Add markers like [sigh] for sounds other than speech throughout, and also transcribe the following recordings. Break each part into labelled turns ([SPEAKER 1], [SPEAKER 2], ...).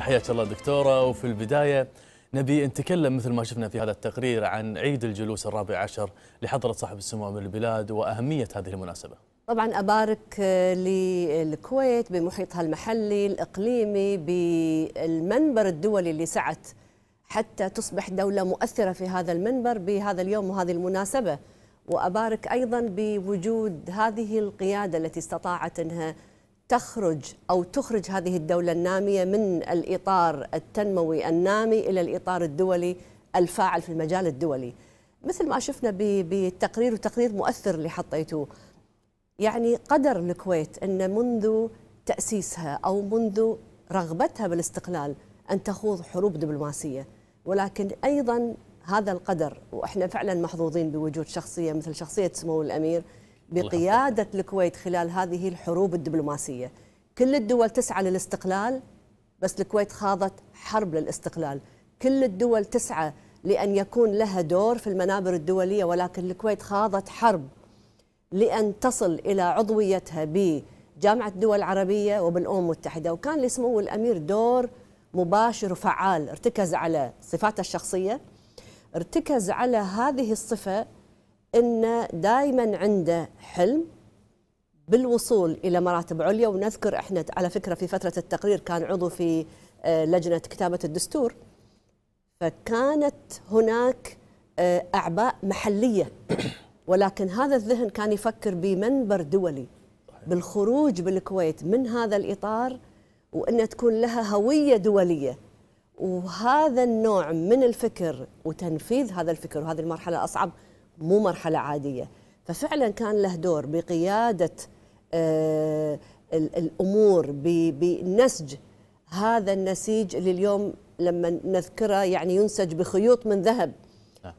[SPEAKER 1] حياك الله دكتورة وفي البداية نبي نتكلم مثل ما شفنا في هذا التقرير عن عيد الجلوس الرابع عشر لحضرة صاحب السمو أمير البلاد وأهمية هذه المناسبة
[SPEAKER 2] طبعا أبارك للكويت بمحيطها المحلي الإقليمي بالمنبر الدولي اللي سعت حتى تصبح دولة مؤثرة في هذا المنبر بهذا اليوم وهذه المناسبة وأبارك أيضا بوجود هذه القيادة التي استطاعت أنها تخرج أو تخرج هذه الدولة النامية من الإطار التنموي النامي إلى الإطار الدولي الفاعل في المجال الدولي مثل ما شفنا بالتقرير وتقرير مؤثر اللي حطيتوه يعني قدر الكويت أن منذ تأسيسها أو منذ رغبتها بالاستقلال أن تخوض حروب دبلوماسية ولكن أيضا هذا القدر وإحنا فعلا محظوظين بوجود شخصية مثل شخصية سمو الأمير بقيادة الكويت خلال هذه الحروب الدبلوماسية كل الدول تسعى للاستقلال بس الكويت خاضت حرب للاستقلال كل الدول تسعى لأن يكون لها دور في المنابر الدولية ولكن الكويت خاضت حرب لأن تصل إلى عضويتها بجامعة الدول العربية وبالأمم المتحدة وكان لسمو الأمير دور مباشر وفعال ارتكز على صفاته الشخصية ارتكز على هذه الصفة انه دائما عنده حلم بالوصول الى مراتب عليا ونذكر احنا على فكره في فتره التقرير كان عضو في آه، لجنه كتابه الدستور فكانت هناك آه، اعباء محليه [coughs] ولكن هذا الذهن كان يفكر بمنبر دولي بالخروج بالكويت من هذا الاطار وان تكون لها هويه دوليه وهذا النوع من الفكر وتنفيذ هذا الفكر وهذه المرحله اصعب مو مرحله عاديه ففعلا كان له دور بقياده آه، الامور بنسج هذا النسيج اللي اليوم لما نذكره يعني ينسج بخيوط من ذهب نعم.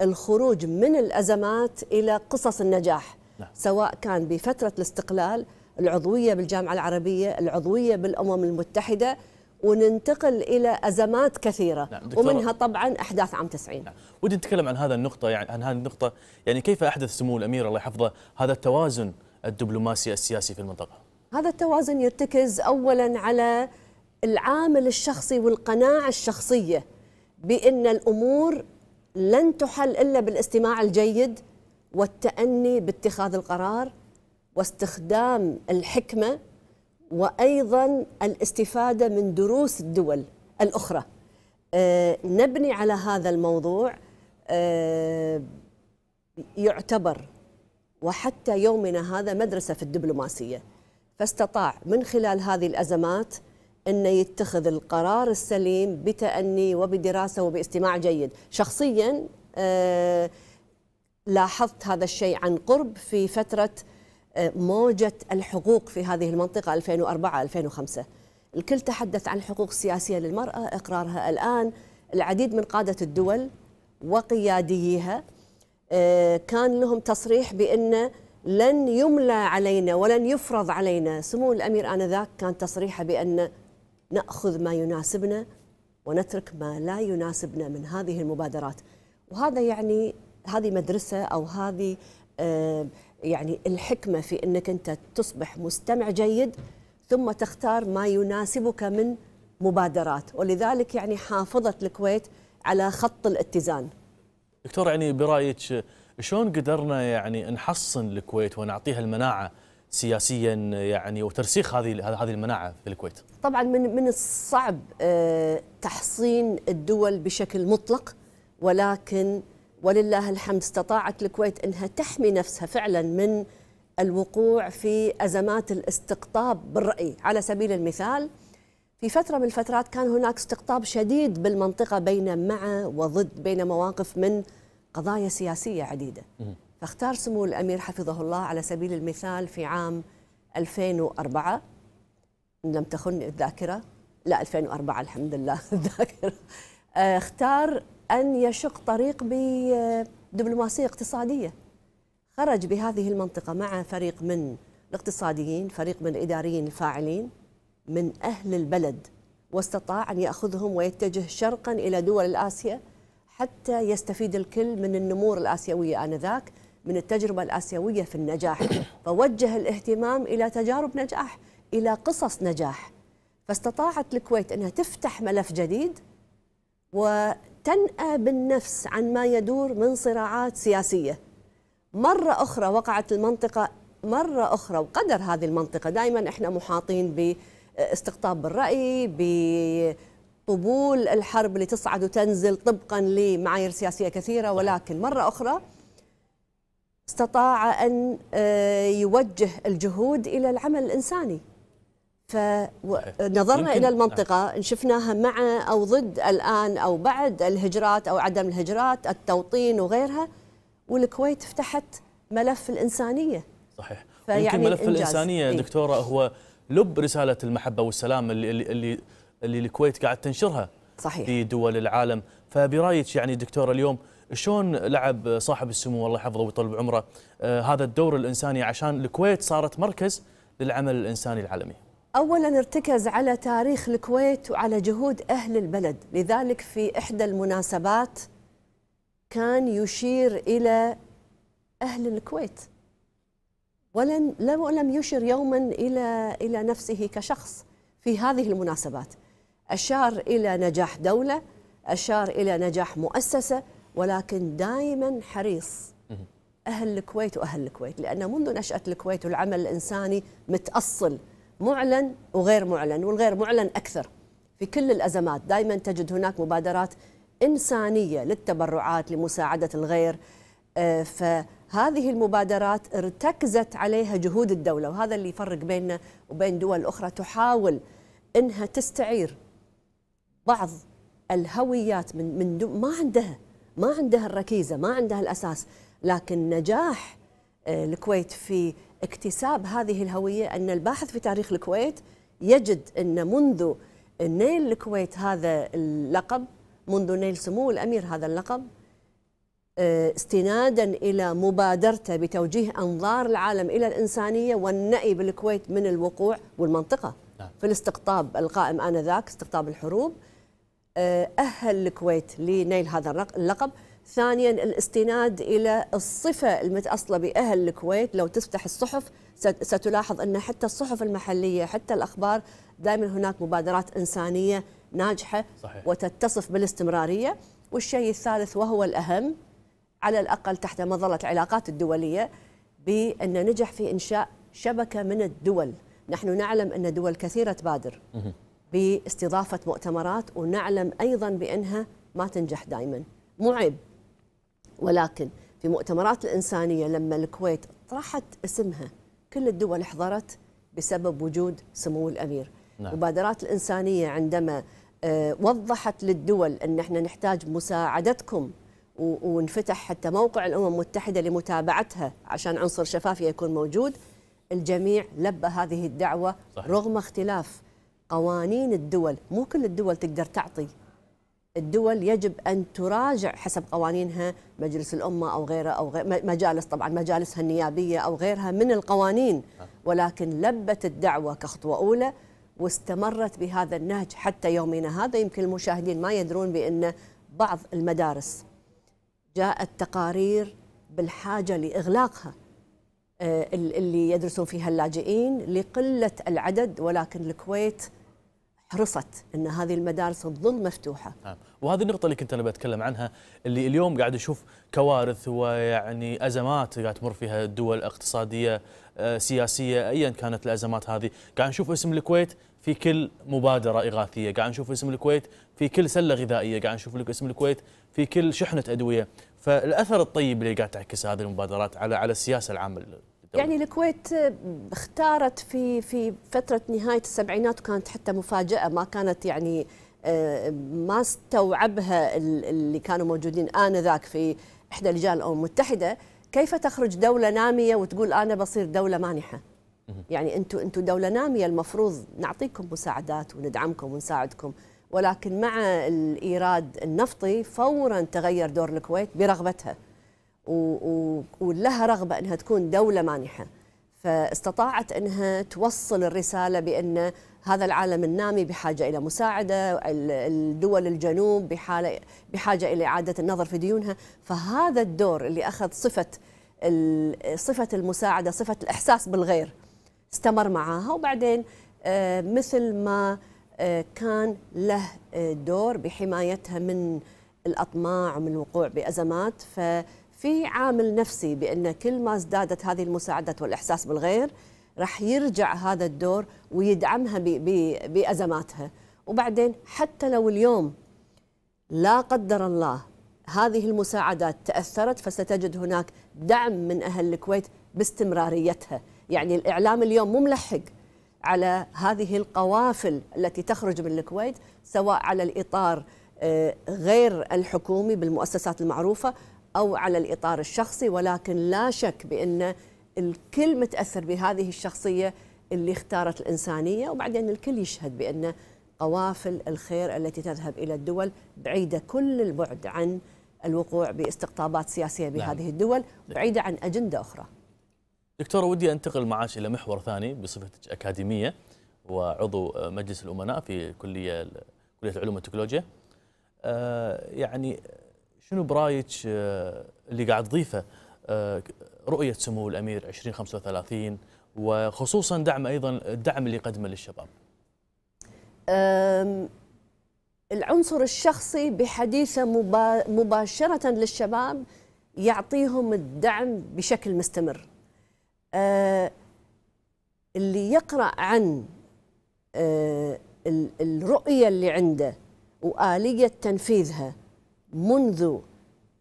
[SPEAKER 2] بالخروج من الازمات الى قصص النجاح نعم. سواء كان بفتره الاستقلال العضويه بالجامعه العربيه العضويه بالامم المتحده وننتقل الى ازمات كثيره نعم ومنها طبعا احداث عام 90 نعم
[SPEAKER 1] ودي نتكلم عن هذا النقطه يعني عن هذه النقطه يعني كيف احدث سمو الامير الله يحفظه هذا التوازن الدبلوماسي السياسي في المنطقه
[SPEAKER 2] هذا التوازن يرتكز اولا على العامل الشخصي والقناعه الشخصيه بان الامور لن تحل الا بالاستماع الجيد والتأني باتخاذ القرار واستخدام الحكمه وايضا الاستفاده من دروس الدول الاخرى آه، نبني على هذا الموضوع آه، يعتبر وحتى يومنا هذا مدرسه في الدبلوماسيه فاستطاع من خلال هذه الازمات انه يتخذ القرار السليم بتأني وبدراسه وباستماع جيد، شخصيا آه، لاحظت هذا الشيء عن قرب في فتره موجة الحقوق في هذه المنطقة 2004-2005 الكل تحدث عن حقوق سياسية للمرأة إقرارها الآن العديد من قادة الدول وقياديها آه، كان لهم تصريح بأن لن يملى علينا ولن يفرض علينا سمو الأمير آنذاك كان تصريحه بأن نأخذ ما يناسبنا ونترك ما لا يناسبنا من هذه المبادرات وهذا يعني هذه مدرسة أو هذه آه، يعني الحكمه في انك انت تصبح مستمع جيد ثم تختار ما يناسبك من مبادرات ولذلك يعني حافظت الكويت على خط الاتزان
[SPEAKER 1] دكتور يعني برايك شلون قدرنا يعني نحصن الكويت ونعطيها المناعه سياسيا يعني وترسيخ هذه هذه المناعه في الكويت
[SPEAKER 2] طبعا من من الصعب آه، تحصين الدول بشكل مطلق ولكن ولله الحمد استطاعت الكويت انها تحمي نفسها فعلا من الوقوع في ازمات الاستقطاب بالراي على سبيل المثال في فتره من الفترات كان هناك استقطاب شديد بالمنطقه بين مع وضد بين مواقف من قضايا سياسيه عديده فاختار سمو الامير حفظه الله على سبيل المثال في عام 2004 ان لم تخن الذاكره لا 2004 الحمد لله [laughs] الذاكره آه، اختار أن يشق طريق بدبلوماسية اقتصادية خرج بهذه المنطقة مع فريق من الاقتصاديين فريق من الإداريين الفاعلين من أهل البلد واستطاع أن يأخذهم ويتجه شرقا إلى دول الآسيا حتى يستفيد الكل من النمور الآسيوية آنذاك من التجربة الآسيوية في النجاح [coughs] فوجه الاهتمام إلى تجارب نجاح إلى قصص نجاح فاستطاعت الكويت أنها تفتح ملف جديد و تنأى بالنفس عن ما يدور من صراعات سياسية مرة أخرى وقعت المنطقة مرة أخرى وقدر هذه المنطقة دائما إحنا محاطين باستقطاب الرأي بطبول الحرب اللي تصعد وتنزل طبقا لمعايير سياسية كثيرة ولكن مرة أخرى استطاع أن آه، يوجه الجهود إلى العمل الإنساني فنظرنا إيه. الى نعم. المنطقه ان شفناها مع او ضد الان او بعد الهجرات او عدم الهجرات التوطين وغيرها والكويت فتحت ملف الانسانيه صحيح يمكن ملف الانسانيه إيه؟
[SPEAKER 1] دكتوره هو لب رساله المحبه والسلام اللي اللي اللي الكويت قاعد تنشرها صحيح في دول العالم فبرايك يعني دكتوره اليوم شلون لعب صاحب السمو الله يحفظه ويطول بعمره آه هذا الدور الانساني عشان الكويت صارت مركز للعمل الانساني العالمي
[SPEAKER 2] اولا ارتكز على تاريخ الكويت وعلى جهود اهل البلد لذلك في احدى المناسبات كان يشير الى اهل الكويت ولن لم يشر يوما الى الى نفسه كشخص في هذه المناسبات اشار الى نجاح دوله اشار الى نجاح مؤسسه ولكن دائما حريص اهل الكويت واهل الكويت لان منذ نشاه الكويت والعمل الانساني متاصل معلن وغير معلن والغير معلن أكثر في كل الأزمات دائما تجد هناك مبادرات إنسانية للتبرعات لمساعدة الغير آه، فهذه المبادرات ارتكزت عليها جهود الدولة وهذا اللي يفرق بيننا وبين دول أخرى تحاول إنها تستعير بعض الهويات من من ما عندها ما عندها الركيزة ما عندها الأساس لكن نجاح آه، الكويت في اكتساب هذه الهوية أن الباحث في تاريخ الكويت يجد أن منذ نيل الكويت هذا اللقب منذ نيل سمو الأمير هذا اللقب آه، استنادا إلى مبادرته بتوجيه أنظار العالم إلى الإنسانية والنأي بالكويت من الوقوع والمنطقة نعم. في الاستقطاب القائم آنذاك استقطاب الحروب آه، أهل الكويت لنيل هذا اللقب ثانيا الاستناد إلى الصفة المتأصلة بأهل الكويت لو تفتح الصحف ستلاحظ أن حتى الصحف المحلية حتى الأخبار دائما هناك مبادرات إنسانية ناجحة صحيح. وتتصف بالاستمرارية والشيء الثالث وهو الأهم على الأقل تحت مظلة العلاقات الدولية بأن نجح في إنشاء شبكة من الدول نحن نعلم أن دول كثيرة تبادر باستضافة مؤتمرات ونعلم أيضا بأنها ما تنجح دائما مو عيب ولكن في مؤتمرات الإنسانية لما الكويت طرحت اسمها كل الدول حضرت بسبب وجود سمو الأمير نعم. مبادرات الإنسانية عندما آه، وضحت للدول أن احنا نحتاج مساعدتكم ونفتح حتى موقع الأمم المتحدة لمتابعتها عشان عنصر شفافية يكون موجود الجميع لبى هذه الدعوة صحيح. رغم اختلاف قوانين الدول مو كل الدول تقدر تعطي الدول يجب أن تراجع حسب قوانينها مجلس الأمة أو غيره أو غير مجالس طبعا مجالسها النيابية أو غيرها من القوانين ولكن لبت الدعوة كخطوة أولى واستمرت بهذا النهج حتى يومنا هذا يمكن المشاهدين ما يدرون بأن بعض المدارس جاءت تقارير بالحاجة لإغلاقها آه، اللي يدرسون فيها اللاجئين لقلة العدد ولكن الكويت حرصت ان هذه المدارس تظل مفتوحه.
[SPEAKER 1] نعم، وهذه النقطه اللي كنت انا بتكلم عنها اللي اليوم قاعد اشوف كوارث ويعني ازمات قاعد تمر فيها الدول اقتصاديه آه، سياسيه ايا كانت الازمات هذه، قاعد نشوف اسم الكويت في كل مبادره اغاثيه، قاعد نشوف اسم الكويت في كل سله غذائيه، قاعد نشوف اسم الكويت في كل شحنه ادويه، فالاثر الطيب اللي قاعد تعكس هذه المبادرات على على السياسه العامه
[SPEAKER 2] الدولة. يعني الكويت آه، اختارت في في فترة نهاية السبعينات وكانت حتى مفاجأة ما كانت يعني آه، ما استوعبها اللي كانوا موجودين آنذاك في إحدى لجان الأمم المتحدة كيف تخرج دولة نامية وتقول أنا بصير دولة مانحة يعني أنتم أنتم دولة نامية المفروض نعطيكم مساعدات وندعمكم ونساعدكم ولكن مع الإيراد النفطي فورا تغير دور الكويت برغبتها ولها رغبة أنها تكون دولة مانحة فاستطاعت أنها توصل الرسالة بأن هذا العالم النامي بحاجة إلى مساعدة الدول الجنوب بحالة بحاجة إلى إعادة النظر في ديونها فهذا الدور اللي أخذ صفة صفة المساعدة صفة الإحساس بالغير استمر معاها وبعدين آه، مثل ما آه، كان له آه، دور بحمايتها من الأطماع ومن الوقوع بأزمات ف في عامل نفسي بأن كل ما ازدادت هذه المساعدات والإحساس بالغير راح يرجع هذا الدور ويدعمها بأزماتها وبعدين حتى لو اليوم لا قدر الله هذه المساعدات تأثرت فستجد هناك دعم من أهل الكويت باستمراريتها يعني الإعلام اليوم مو ملحق على هذه القوافل التي تخرج من الكويت سواء على الإطار آه، غير الحكومي بالمؤسسات المعروفة أو على الإطار الشخصي ولكن لا شك بأن الكل متأثر بهذه الشخصية اللي اختارت الإنسانية وبعدين الكل يشهد بأن قوافل الخير التي تذهب إلى الدول بعيدة كل البعد عن الوقوع باستقطابات سياسية نعم. بهذه نعم. الدول بعيدة عن أجندة أخرى
[SPEAKER 1] دكتورة ودي أنتقل معاش إلى محور ثاني بصفتك أكاديمية وعضو مجلس الأمناء في كلية كلية العلوم والتكنولوجيا آه، يعني شنو برايك آه، اللي قاعد تضيفه آه، رؤيه سمو الامير 2035 وخصوصا دعم ايضا الدعم اللي يقدمه للشباب؟
[SPEAKER 2] العنصر الشخصي بحديثه مباشره للشباب يعطيهم الدعم بشكل مستمر. أه، اللي يقرا عن الرؤيه اللي عنده واليه تنفيذها منذ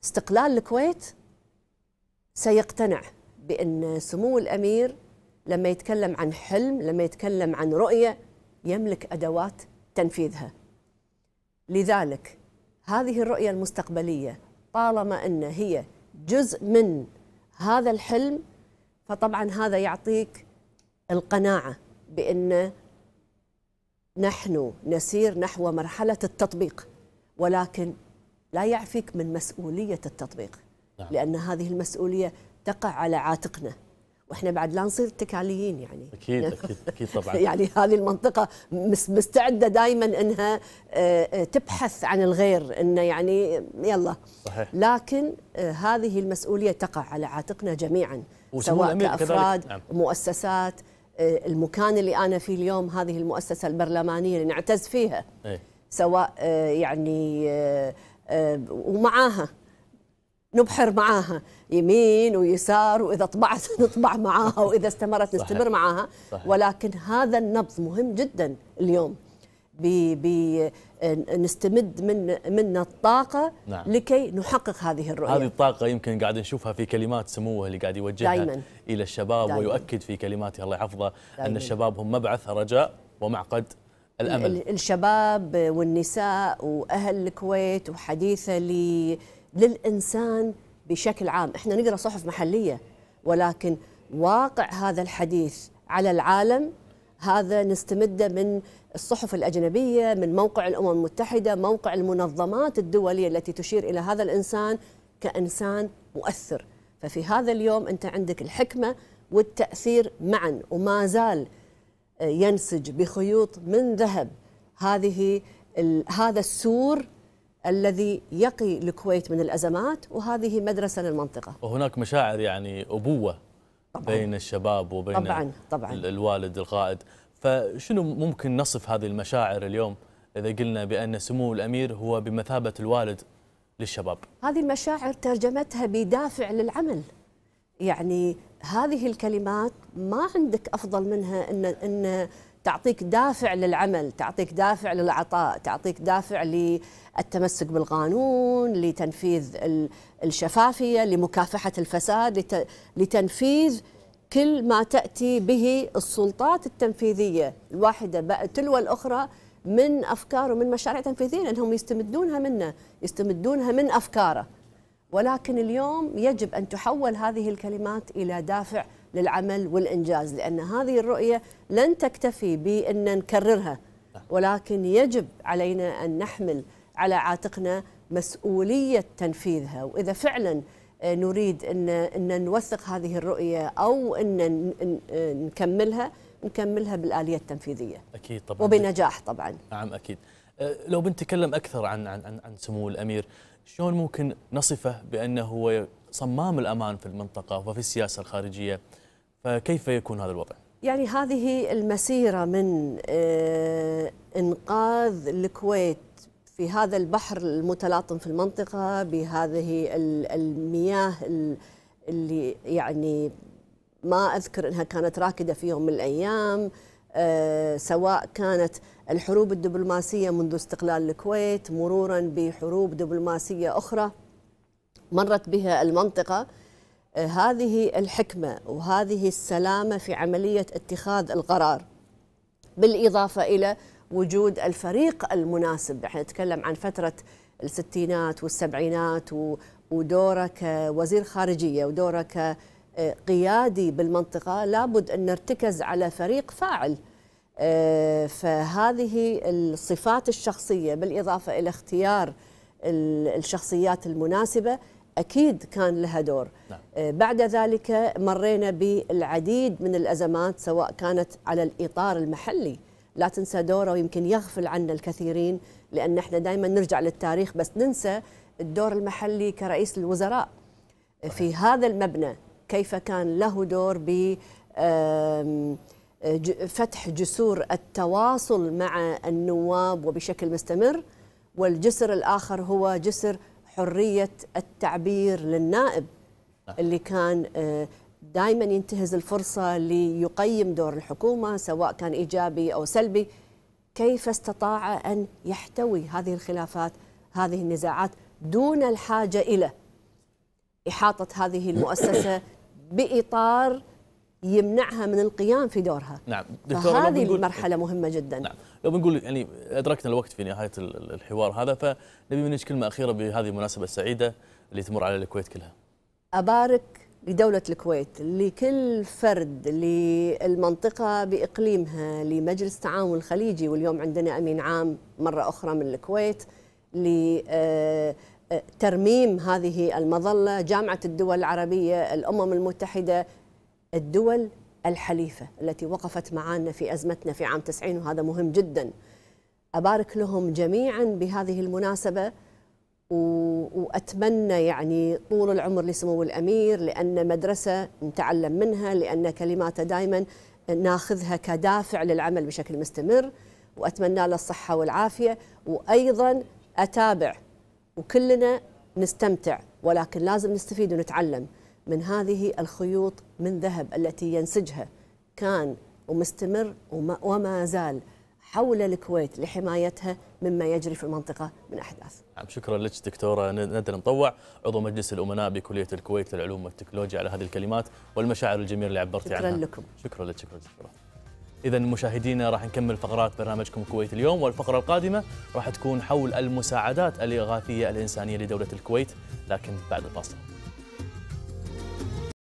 [SPEAKER 2] استقلال الكويت سيقتنع بأن سمو الأمير لما يتكلم عن حلم لما يتكلم عن رؤية يملك أدوات تنفيذها لذلك هذه الرؤية المستقبلية طالما أن هي جزء من هذا الحلم فطبعا هذا يعطيك القناعة بأن نحن نسير نحو مرحلة التطبيق ولكن لا يعفيك من مسؤولية التطبيق نعم. لأن هذه المسؤولية تقع على عاتقنا واحنا بعد لا نصير اتكاليين يعني اكيد [laughs] اكيد
[SPEAKER 1] اكيد طبعا يعني
[SPEAKER 2] هذه المنطقه مستعده دائما انها آه، آه، تبحث عن الغير انه يعني يلا صحيح لكن آه، هذه المسؤوليه تقع على عاتقنا جميعا سواء كافراد نعم. مؤسسات المكان اللي انا فيه اليوم هذه المؤسسه البرلمانيه اللي نعتز فيها ايه؟ سواء يعني آه، ومعاها نبحر معاها يمين ويسار واذا طبعت [laughs] نطبع معاها واذا استمرت نستمر معاها ولكن هذا النبض مهم جدا اليوم بي بي آه، نستمد من منا الطاقه نعم. لكي نحقق هذه الرؤيه هذه
[SPEAKER 1] الطاقه يمكن قاعد نشوفها في كلمات سموه اللي قاعد يوجهها دايماً. الى الشباب دايماً. ويؤكد في كلماته الله يحفظه ان الشباب هم مبعث رجاء ومعقد الأمل
[SPEAKER 2] الشباب والنساء وأهل الكويت وحديثة للإنسان بشكل عام إحنا نقرأ صحف محلية ولكن واقع هذا الحديث على العالم هذا نستمده من الصحف الأجنبية من موقع الأمم المتحدة موقع المنظمات الدولية التي تشير إلى هذا الإنسان كإنسان مؤثر ففي هذا اليوم أنت عندك الحكمة والتأثير معا وما زال ينسج بخيوط من ذهب هذه هذا السور الذي يقي الكويت من الازمات وهذه مدرسه للمنطقه.
[SPEAKER 1] وهناك مشاعر يعني ابوه طبعًا بين الشباب وبين طبعا طبعا الوالد القائد، فشنو ممكن نصف هذه المشاعر اليوم اذا قلنا بان سمو الامير هو بمثابه الوالد للشباب؟
[SPEAKER 2] هذه المشاعر ترجمتها بدافع للعمل. يعني هذه الكلمات ما عندك افضل منها ان ان تعطيك دافع للعمل، تعطيك دافع للعطاء، تعطيك دافع للتمسك بالقانون، لتنفيذ الشفافيه، لمكافحه الفساد، لتنفيذ كل ما تاتي به السلطات التنفيذيه الواحده تلو الاخرى من افكار ومن مشاريع تنفيذيه لانهم يستمدونها منه، يستمدونها من افكاره. ولكن اليوم يجب أن تحول هذه الكلمات إلى دافع للعمل والإنجاز لأن هذه الرؤية لن تكتفي بأن نكررها ولكن يجب علينا أن نحمل على عاتقنا مسؤولية تنفيذها وإذا فعلا آه، نريد أن, إن نوثق هذه الرؤية أو أن آه، نكملها نكملها بالآلية التنفيذية
[SPEAKER 1] أكيد طبعا وبنجاح طبعا نعم أكيد لو بنتكلم اكثر عن عن عن, عن سمو الامير شلون ممكن نصفه بانه هو صمام الامان في المنطقه وفي السياسه الخارجيه فكيف يكون هذا الوضع؟
[SPEAKER 2] يعني هذه المسيره من آه، انقاذ الكويت في هذا البحر المتلاطم في المنطقه بهذه المياه اللي يعني ما اذكر انها كانت راكده في يوم من الايام آه، سواء كانت الحروب الدبلوماسية منذ استقلال الكويت مرورا بحروب دبلوماسية أخرى مرت بها المنطقة آه، هذه الحكمة وهذه السلامة في عملية اتخاذ القرار بالإضافة إلى وجود الفريق المناسب احنا نتكلم عن فترة الستينات والسبعينات ودوره كوزير خارجية ودوره آه، كقيادي بالمنطقة لابد أن نرتكز على فريق فاعل آه، فهذه الصفات الشخصية بالإضافة إلى اختيار الشخصيات المناسبة أكيد كان لها دور نعم. آه، بعد ذلك مرينا بالعديد من الأزمات سواء كانت على الإطار المحلي لا تنسى دوره ويمكن يغفل عنا الكثيرين لأن احنا دائما نرجع للتاريخ بس ننسى الدور المحلي كرئيس الوزراء في هذا المبنى كيف كان له دور ب فتح جسور التواصل مع النواب وبشكل مستمر والجسر الآخر هو جسر حرية التعبير للنائب اللي كان آه، دائما ينتهز الفرصة ليقيم دور الحكومة سواء كان إيجابي أو سلبي كيف استطاع أن يحتوي هذه الخلافات هذه النزاعات دون الحاجة إلى إحاطة هذه المؤسسة بإطار يمنعها من القيام في دورها
[SPEAKER 1] نعم دكتور هذه المرحله
[SPEAKER 2] مهمه جدا نعم
[SPEAKER 1] لو بنقول يعني ادركنا الوقت في نهايه الحوار هذا فنبي منك كلمه اخيره بهذه المناسبه السعيده اللي تمر على الكويت كلها
[SPEAKER 2] ابارك لدولة الكويت لكل فرد للمنطقة بإقليمها لمجلس التعاون الخليجي واليوم عندنا أمين عام مرة أخرى من الكويت لترميم آه، آه، هذه المظلة جامعة الدول العربية الأمم المتحدة الدول الحليفة التي وقفت معنا في أزمتنا في عام 90 وهذا مهم جدا أبارك لهم جميعا بهذه المناسبة وأتمنى يعني طول العمر لسمو الأمير لأن مدرسة نتعلم منها لأن كلماته دائما ناخذها كدافع للعمل بشكل مستمر وأتمنى له الصحة والعافية وأيضا أتابع وكلنا نستمتع ولكن لازم نستفيد ونتعلم من هذه الخيوط من ذهب التي ينسجها كان ومستمر وما زال حول الكويت لحمايتها مما يجري في المنطقة من أحداث
[SPEAKER 1] نعم شكرا لك دكتورة ندى المطوع عضو مجلس الأمناء بكلية الكويت للعلوم والتكنولوجيا على هذه الكلمات والمشاعر الجميلة اللي عبرتي عنها شكرا لكم شكرا لك شكرا دكتورة إذا مشاهدينا راح نكمل فقرات برنامجكم الكويت اليوم والفقرة القادمة راح تكون حول المساعدات الإغاثية الإنسانية لدولة الكويت لكن بعد الفاصل